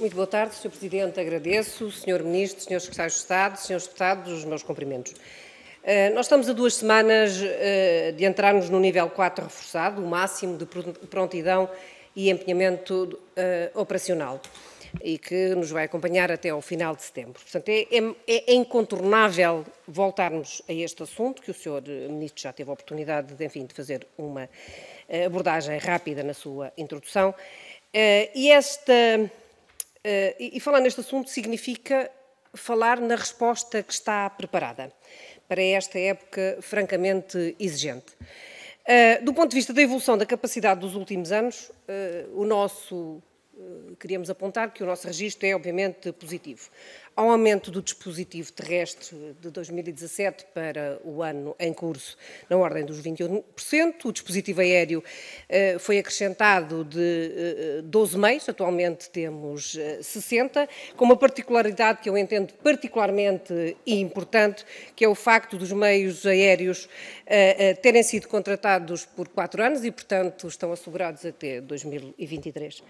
Muito boa tarde, Sr. Presidente. Agradeço, Sr. Ministro, Srs. Secretários de Estado, Srs. Deputados, os meus cumprimentos. Eh, nós estamos a duas semanas eh, de entrarmos no nível 4 reforçado, o máximo de prontidão e empenhamento eh, operacional, e que nos vai acompanhar até ao final de setembro. Portanto, é, é, é incontornável voltarmos a este assunto, que o Sr. Ministro já teve a oportunidade, de, enfim, de fazer uma abordagem rápida na sua introdução. E esta eh, e, e falar neste assunto significa falar na resposta que está preparada para esta época francamente exigente. Eh, do ponto de vista da evolução da capacidade dos últimos anos, eh, o nosso eh, queríamos apontar que o nosso registro é, obviamente, positivo. Há um aumento do dispositivo terrestre de 2017 para o ano em curso na ordem dos 21%. O dispositivo aéreo eh, foi acrescentado de 12 eh, meios, atualmente temos 60, com uma particularidade que eu entendo particularmente importante, que é o facto dos meios aéreos terem sido contratados por 4 anos e, portanto, estão assegurados até 2023.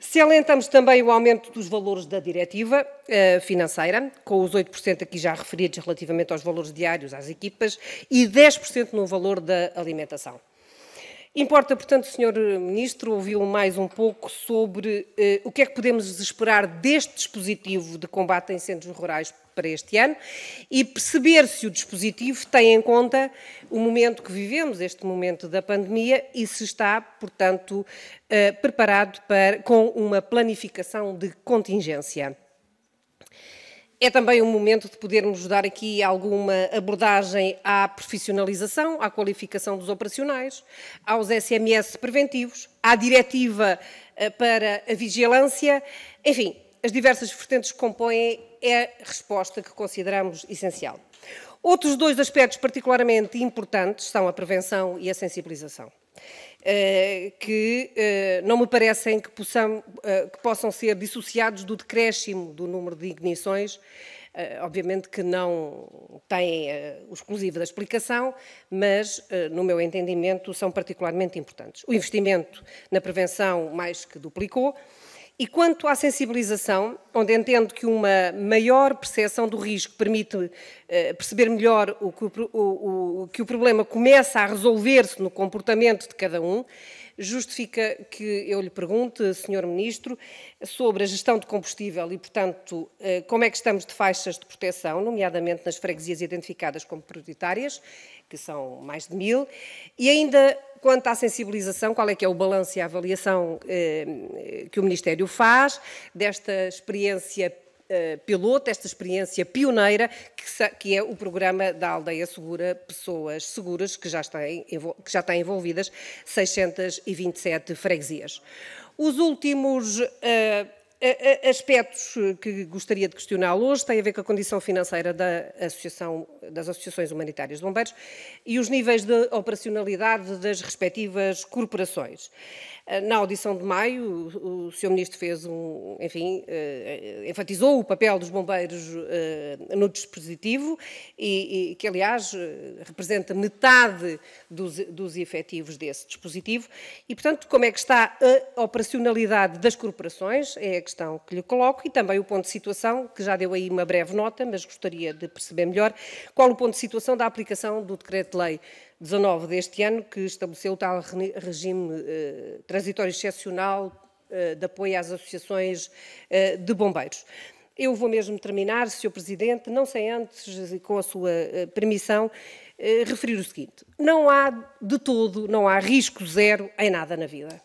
Salientamos também o aumento dos valores da diretiva eh, financeira, com os 8% aqui já referidos relativamente aos valores diários às equipas e 10% no valor da alimentação. Importa, portanto, Sr. Ministro, ouvi-lo mais um pouco sobre eh, o que é que podemos esperar deste dispositivo de combate a incêndios rurais para este ano e perceber se o dispositivo tem em conta o momento que vivemos, este momento da pandemia, e se está, portanto, eh, preparado para, com uma planificação de contingência. É também um momento de podermos dar aqui alguma abordagem à profissionalização, à qualificação dos operacionais, aos SMS preventivos, à diretiva eh, para a vigilância, enfim, as diversas vertentes que compõem é a resposta que consideramos essencial. Outros dois aspectos particularmente importantes são a prevenção e a sensibilização. Eh, que eh, não me parecem que, possam, eh, que possam ser dissociados do decréscimo do número de ignições, obviamente que não têm o exclusivo da explicação, mas, no meu entendimento, são particularmente importantes. O investimento na prevenção mais que duplicou, e quanto à sensibilização, onde entendo que uma maior percepção do risco permite eh, perceber melhor o que o, o, o, que o problema começa a resolver-se no comportamento de cada um, justifica que eu lhe pergunte, Sr. Ministro, sobre a gestão de combustível e, portanto, eh, como é que estamos de faixas de proteção, nomeadamente nas freguesias identificadas como prioritárias, que são mais de mil, e ainda quanto à sensibilização, qual é que é o balanço e a avaliação eh, que o Ministério faz desta experiência eh, piloto, esta experiência pioneira, que, que, é o programa da Aldeia Segura Pessoas Seguras, que já, está em, que já está envolvidas 627 freguesias. Os últimos eh, Aspectos que gostaria de questionar hoje têm a ver com a condição financeira da associação, das associações humanitárias de bombeiros e os níveis de operacionalidade das respectivas corporações. Ah, na audição de maio, o Sr. Ministro fez um, enfim, ah, ah, enfatizou o papel dos bombeiros no dispositivo e, e que, aliás, representa metade dos, dos efetivos desse dispositivo. E, portanto, como é que está a operacionalidade das corporações? É questão que lhe coloco e também o ponto de situação, que já deu aí uma breve nota, mas gostaria de perceber melhor qual o ponto de situação da aplicação do Decreto-Lei 19 deste ano, que estabeleceu o tal regime eh, transitório excepcional eh, de apoio às associações eh, de bombeiros. Eu vou mesmo terminar, Sr. Presidente, não sem antes, com a sua eh, permissão, referir o seguinte: não há de todo, não há risco zero em nada na vida.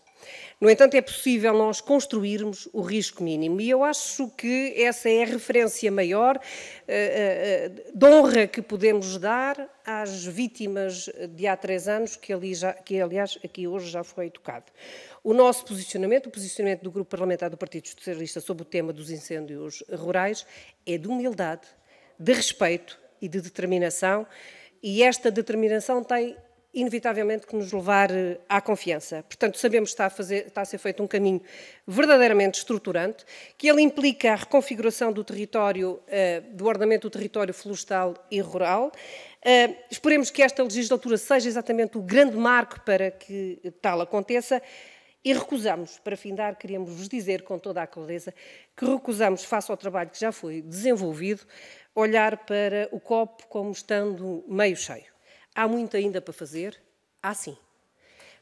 No entanto, é possível nós construirmos o risco mínimo e eu acho que essa é a referência maior eh, eh, de honra que podemos dar às vítimas de há três anos, que, ali já, que aliás aqui hoje já foi tocado. O nosso posicionamento, o posicionamento do Grupo Parlamentar do Partido Socialista sobre o tema dos incêndios rurais, é de humildade, de respeito e de determinação, e esta determinação tem inevitavelmente que nos levar eh, à confiança. Portanto, sabemos que está a, fazer, está a, ser feito um caminho verdadeiramente estruturante, que ele implica a reconfiguração do território, eh, do ordenamento do território florestal e rural. Eh, esperemos que esta legislatura seja exatamente o grande marco para que tal aconteça. E recusamos, para findar, queríamos vos dizer com toda a clareza que recusamos, face ao trabalho que já foi desenvolvido, olhar para o copo como estando meio cheio. Há muito ainda para fazer? Há sim.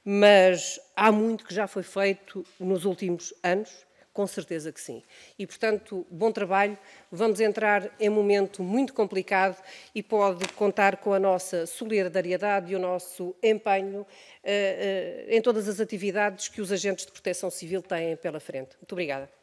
Mas há muito que já foi feito nos últimos anos? Com certeza que sim. E, portanto, bom trabalho. Vamos entrar em momento muito complicado e pode contar com a nossa solidariedade e o nosso empenho eh, eh, em todas as atividades que os agentes de proteção civil têm pela frente. Muito obrigada.